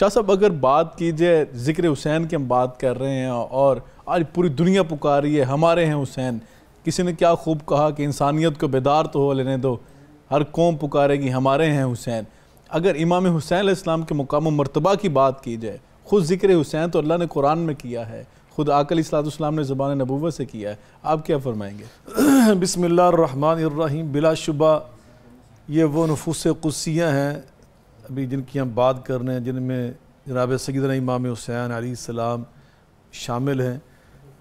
शाह साहब अगर बात की जाए ज़िक्र हुसैन की हम बात कर रहे हैं और आज पूरी दुनिया पुकार रही है हमारे हैं हुसैन किसी ने क्या खूब कहा कि इंसानियत को बेदार तो हो लेने दो हर कौम पुकारेगी हमारे हैं हुसैन अगर इमाम हुसैन इस्लाम के मुकाम मरतबा की बात की जाए खुद ज़िक्र हुसैन तो अल्लाह ने कुरान में किया है खुद आकल इस्लाम ने ज़बान नबूवत से किया है आप क्या फ़रमाएँगे बसमिल्लर बिलाशुबा ये वो नफूस कुसियाँ हैं अभी जिनकी हम बात कर रहे हैं जिनमें जनाब सगीदन इमाम हुसैन आलाम शामिल हैं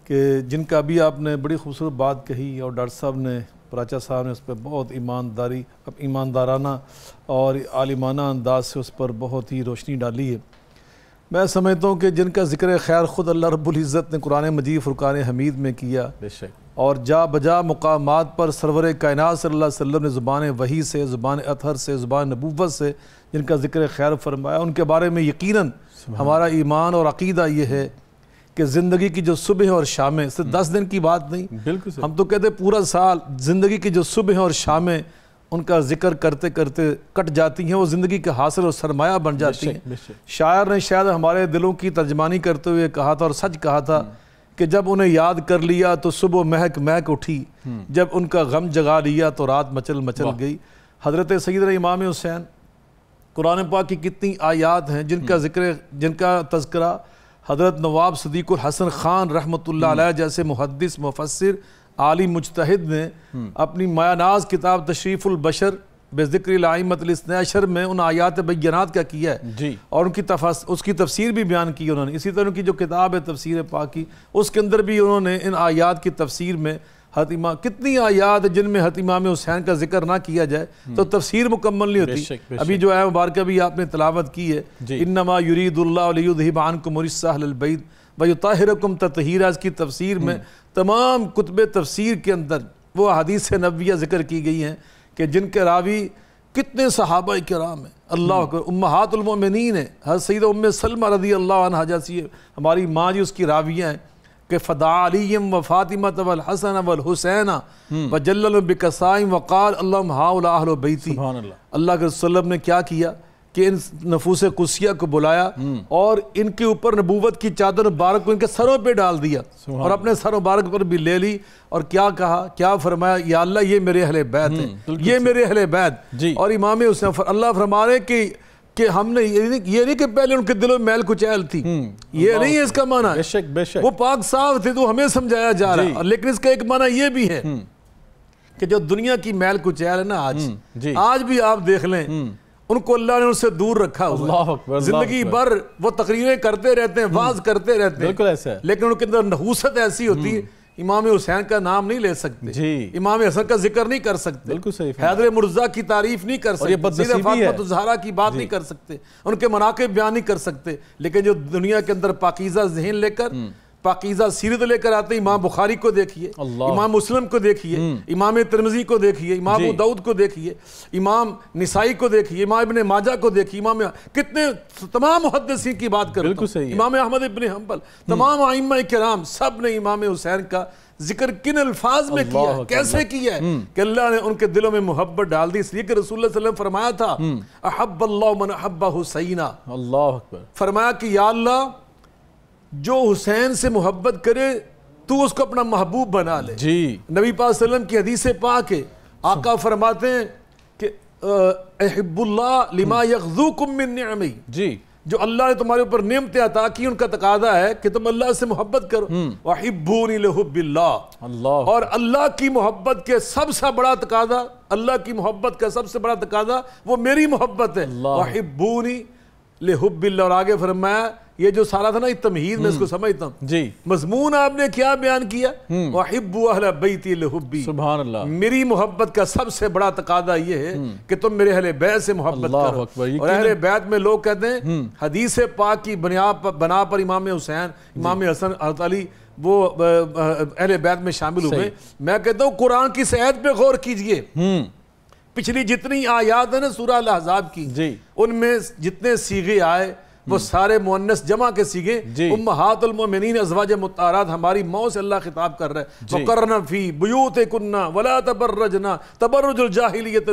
कि जिनका भी आपने बड़ी खूबसूरत बात कही और डॉक्टर साहब ने प्राचा साहब ने उस पर बहुत ईमानदारी अब ईमानदाराना और आलिमाना अंदाज से उस पर बहुत ही रोशनी डाली है मैं समझता हूँ कि जिनका जिक्र खैर ख़ुद अल्लाह इज़्ज़त ने कुरान मजीद फुरकान हमीद में किया और जा बजा मुकाम पर सरवर कायनात सल्ला ने ज़ुबान वही से ज़ुबान अतहर से ज़ुबान नबूवत से जिनका ज़िक्र खैर फरमाया उनके बारे में यकीन हमारा ईमान और अकीदा ये है कि ज़िंदगी की जो सुबह और शामें सिर्फ हम्म। दस दिन की बात नहीं बिल्कुल हम तो कहते पूरा साल ज़िंदगी की जो सुबह और शामें उनका जिक्र करते करते कट जाती हैं वो ज़िंदगी के हासिल और सरमाया बन जाती हैं शायर ने शायद हमारे दिलों की तर्जमानी करते हुए कहा था और सच कहा था हम्म। कि जब उन्हें याद कर लिया तो सुबह महक महक उठी हम्म। जब उनका गम जगा लिया तो रात मचल मचल गई हजरत सैद इमाम हुसैन कुरान पाक की कितनी आयात हैं जिनका हम्म। जिक्र जिनका तस्करा हजरत नवाब सदीक हसन ख़ान रहमत हम्म। जैसे मुहदस मुफसर आली मुजतहद ने अपनी मायानाज किताब तशरीफ़ुलबशर बेज़िक्रमतलसन अशर में उन आयात बैनात का किया है जी और उनकी तफस उसकी तफसीर भी बयान की उन्होंने इसी तरह उनकी जो किताब है तफसीर पाकि की उसके अंदर भी उन्होंने इन आयात की तफसीर में हतिमा कितनी आयात है जिनमें हतिमा में हुसैन का जिक्र ना किया जाए हम्म। तो तफसीर मुकम्मल नहीं होती बेशक, बेशक। अभी जो है मुबारक भी आपने तलावत की है इन नमा युरीदुल्लाबान कुमरसबैद भाई ताहिरकुम तहरा की तफसीर में हम्म। तमाम कुतब तफसीर के अंदर वो हदीस नबिया जिक्र की गई हैं कि जिनके रावी कितने सहाबा कराम हैं अल्लाह अकबर हम्म। उम्मातुलमिन है हर सईद उम सलमा रदी अल्लाह जैसी हमारी माँ जी उसकी रावियाँ हैं कि फ़दा अलीम व फ़ातिमा तवल हसन अवल हुसैन हम्म। व जल्लबिकसाइम वक़ाल हाउल बैती अल्लाह के सल्लम ने क्या किया कि इन नफूस कुसिया को बुलाया और इनके ऊपर नबूवत की चादर मुबारक को इनके सरों पे डाल दिया और अपने सर मुबारक पर भी ले ली और क्या कहा क्या फरमाया या अल्लाह ये मेरे अहले बैद हम्म, है ये मेरे अहले बैद और इमाम हुसैन फर, अल्लाह फरमाने कि कि हमने ये नहीं ये नहीं कि पहले उनके दिलों में मैल कुचैल थी हम्म, ये नहीं है इसका माना बेशक बेशक वो पाक साफ थे तो हमें समझाया जा रहा है लेकिन इसका एक माना ये भी है हम्म। कि जो दुनिया की मैल कुचैल है ना आज आज भी आप देख लें उनको अल्लाह ने उनसे दूर रखा जिंदगी भर वो तकरीरें करते रहते हैं वाज हम्म। करते रहते हैं लेकिन उनके अंदर नहूसत ऐसी होती हम्म। है इमाम हुसैन का नाम नहीं ले सकते इमाम हसन का जिक्र नहीं कर सकते हैदर मुर्जा की तारीफ नहीं कर सकते फातमतजहरा की बात नहीं कर सकते उनके मनाकब बयान नहीं कर सकते लेकिन जो दुनिया के अंदर पाकिजा जहन लेकर हम्म। पाकिज़ा सीरत लेकर आते इमाम बुखारी को देखिए इमाम मुस्लिम को देखिए हम्म। इमाम तरमजी को देखिए इमाम दाऊद को देखिए इमाम निसाई को देखिए इमाम इबन माजा को देखिए इमाम कितने तमाम मुहदसी की बात कर तो, इमाम अहमद इबन हम्बल हम्म। तमाम आइम कराम सब ने इमाम हुसैन का जिक्र किन अल्फाज में किया है कैसे किया है हम्म। कि अल्लाह ने उनके दिलों में मोहब्बत डाल दी इसलिए कि रसूल फरमाया था अहब मन अहब्बा हुसैना अल्लाह फरमाया कि या अल्लाह जो हुसैन से मोहब्बत करे तो उसको अपना महबूब बना ले जी नबी पाक की हदीस पा के आका फरमाते हैं कि अहबुल्ला लिमा हम्म। यकजुकमी जी जो अल्लाह ने तुम्हारे ऊपर नियमतें अता की उनका तकादा है कि तुम अल्लाह से मोहब्बत करो हम्म। वाहिबूनी लहुबिल्ला अल्लाह और अल्लाह की मोहब्बत के सबसे बड़ा तकादा अल्लाह की मोहब्बत का सबसे बड़ा तकादा वो मेरी मोहब्बत है वाहिबूनी लहुबिल्ला और आगे फरमाया ये जो सारा था ना तमहीद में इसको हम्म। समझता हूँ जी मजमून आपने क्या बयान किया हम्म। वहिबी मेरी मोहब्बत का सबसे बड़ा तकादा ये है हम्म। कि तुम मेरे अहले बैत से मोहब्बत करो और अहले बैत में लोग कहते हैं हदीस पाक की बुनियाद बना पर इमाम हुसैन इमाम हसन अली वो अहले बैत में शामिल हुए मैं कहता हूँ कुरान की सेहत पर गौर कीजिए पिछली जितनी आयात है ना सूरा लहजाब की उनमें जितने सीगे आए वो हम्म। सारे मुन्नस जमा के सीगे उम्मातमिन अजवाज मुतारात हमारी माओ से अल्लाह खिताब कर रहे हैं फी बुयूत कन्ना वला तबर्रजना तबर्रजाहिलियत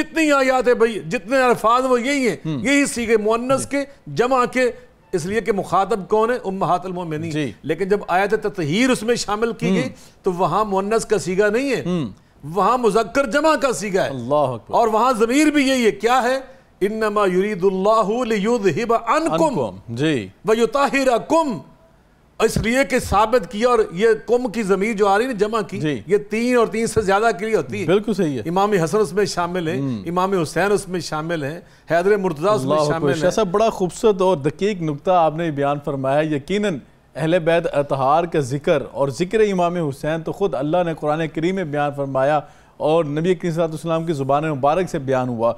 जितनी आयात है भाई जितने अल्फाज वो यही है हम्म। यही सीगे मुन्नस के जमा के इसलिए कि मुखातब कौन है उम्मातमिन लेकिन जब आयत ततहीर उसमें शामिल की हम्म। गई तो वहां मुन्नस का सीगा नहीं है वहां मुजक्कर जमा का सीगा है और वहां ज़मीर भी यही है क्या है इन्नमा युरीदुल्लाहुम इसलिए कि साबित किया और ये कुम की जमीर जो आ रही है जमा की ये तीन और तीन से ज्यादा के लिए होती है बिल्कुल सही है इमाम हसन उसमें शामिल है हम्म। इमाम हुसैन उसमें शामिल है हैदर मुर्तजा उसमें शामिल है ऐसा बड़ा खूबसूरत और दकीक नुकता आपने बयान फरमाया यकीन अहले बैत अतहार का जिक्र और जिक्र इमाम हुसैन तो ख़ुद अल्लाह ने कुरान करीम में बयान फरमाया और नबी करीम सलाम की ज़ुबान मुबारक से बयान हुआ